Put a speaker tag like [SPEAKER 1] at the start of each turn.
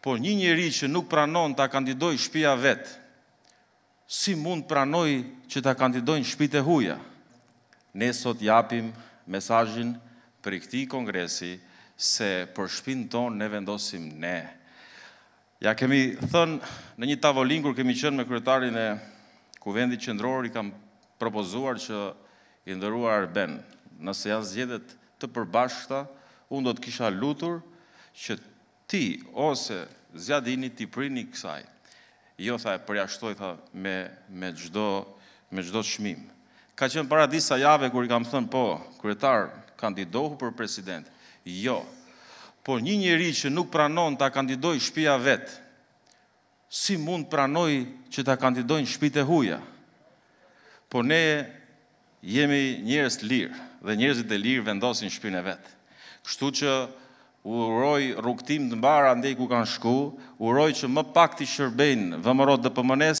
[SPEAKER 1] Por një njëri që nuk pranon të akandidoj shpia vetë, si mund pranoj që të kandidojnë shpite e huja. Ne sot japim mesajin për i këti kongresi se për shpinë tonë ne vendosim ne. Ja kemi thënë në një tavolin kur kemi qënë me kryetarin e kuvendi qëndror i kam propozuar që i ndërrua ben. Nëse janë zjedet të përbashkëta, unë do të kisha lutur që ti ose zjadini ti prini kësaj. Jo tha e shtoj tha me me çdo me çdo çmim. Ka qenë para disa jave kur i kam thënë po, kryetar kandidohu për president. Jo. Po një njëri që nuk pranon ta kandidoj shtëpia vet, si mund pranoj që ta kandidojnë shtëpitë të huaja? Po ne jemi njerëz lirë dhe njerëzit e lirë vendosin shtëpinë e vet. Kështu që u uroj rrugtim të mbarë andej ku kanë shku, uroj që më pak të shërbejnë dhe dëpëmënes,